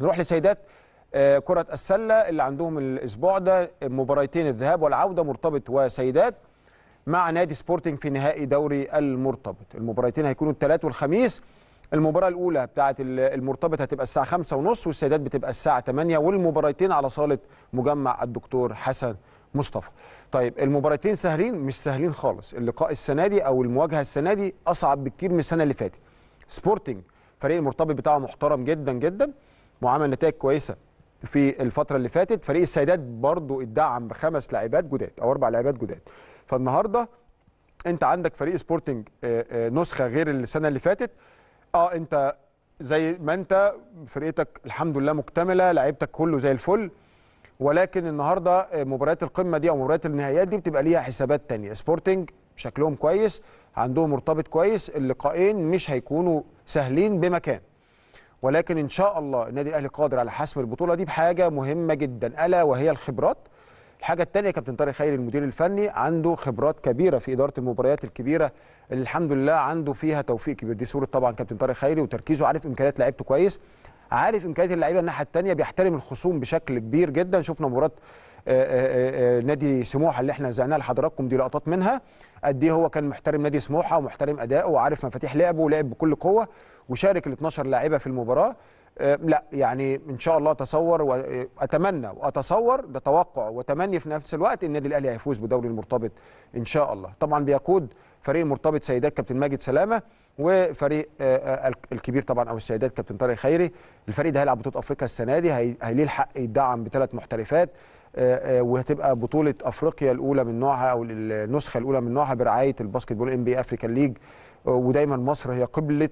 هنروح لسيدات آه، كرة السلة اللي عندهم الأسبوع ده مباريتين الذهاب والعودة مرتبط وسيدات مع نادي سبورتنج في نهائي دوري المرتبط المباريتين هيكونوا الثلاث والخميس المباراة الأولى بتاعة المرتبط هتبقى الساعة خمسة ونص والسيدات بتبقى الساعة تمانية والمباريتين على صالة مجمع الدكتور حسن مصطفى طيب المباراتين سهلين مش سهلين خالص اللقاء السنه دي او المواجهه السنه دي اصعب بكتير من السنه اللي فاتت سبورتنج فريق المرتبط بتاعه محترم جدا جدا وعمل نتائج كويسه في الفتره اللي فاتت فريق السيدات برضو اتدعم بخمس لاعبات جداد او اربع لاعبات جداد فالنهارده انت عندك فريق سبورتنج آه، آه، نسخه غير السنه اللي فاتت اه انت زي ما انت فرقتك الحمد لله مكتمله لعيبتك كله زي الفل ولكن النهارده آه، مباريات القمه دي او مباريات النهائيات دي بتبقى ليها حسابات تانية سبورتنج شكلهم كويس عندهم مرتبط كويس اللقاءين مش هيكونوا سهلين بمكان ولكن ان شاء الله النادي الاهلي قادر على حسم البطوله دي بحاجه مهمه جدا الا وهي الخبرات الحاجه الثانيه كابتن طارق خيري المدير الفني عنده خبرات كبيره في اداره المباريات الكبيره اللي الحمد لله عنده فيها توفيق كبير دي صوره طبعا كابتن طارق خيري وتركيزه عارف امكانيات لعيبته كويس عارف امكانيات اللعيبه الناحيه الثانيه بيحترم الخصوم بشكل كبير جدا شفنا مباراه آه، آه، آه، نادي سموحه اللي احنا زقناها لحضراتكم دي لقطات منها قد ايه هو كان محترم نادي سموحه ومحترم اداؤه وعارف مفاتيح لعبه ولعب بكل قوه وشارك ال 12 لاعيبه في المباراه لا يعني ان شاء الله اتصور واتمنى واتصور ده توقع وتمني في نفس الوقت النادي الاهلي هيفوز بدوري المرتبط ان شاء الله طبعا بيقود فريق مرتبط سيدات كابتن ماجد سلامه وفريق الكبير طبعا او السيدات كابتن طارق خيري الفريق ده هيلعب بطوله افريقيا السنه دي هي... هيليه الحق يدعم بثلاث محترفات آه، آه، وهتبقى بطوله افريقيا الاولى من نوعها او النسخه الاولى من نوعها برعايه الباسكت بول ام بي إيه افريكان ليج آه، ودايما مصر هي قبله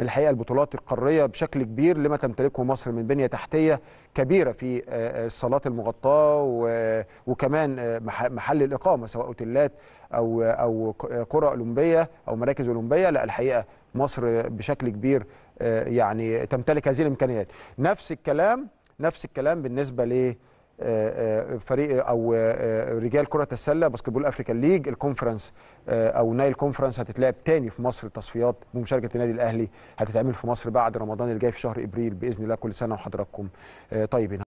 الحقيقه البطولات القاريه بشكل كبير لما تمتلكه مصر من بنيه تحتيه كبيره في الصالات المغطاه وكمان محل الاقامه سواء اوتيلات او او قرى اولمبيه او مراكز اولمبيه لا الحقيقه مصر بشكل كبير يعني تمتلك هذه الامكانيات نفس الكلام نفس الكلام بالنسبه ل فريق او آه، آه، رجال كره السله باسكتبول افريكان ليج الكونفرنس او نايل كونفرنس هتتلعب تاني في مصر التصفيات بمشاركه النادي الاهلي هتتعمل في مصر بعد رمضان اللي جاي في شهر ابريل باذن الله كل سنه وحضراتكم آه، طيبين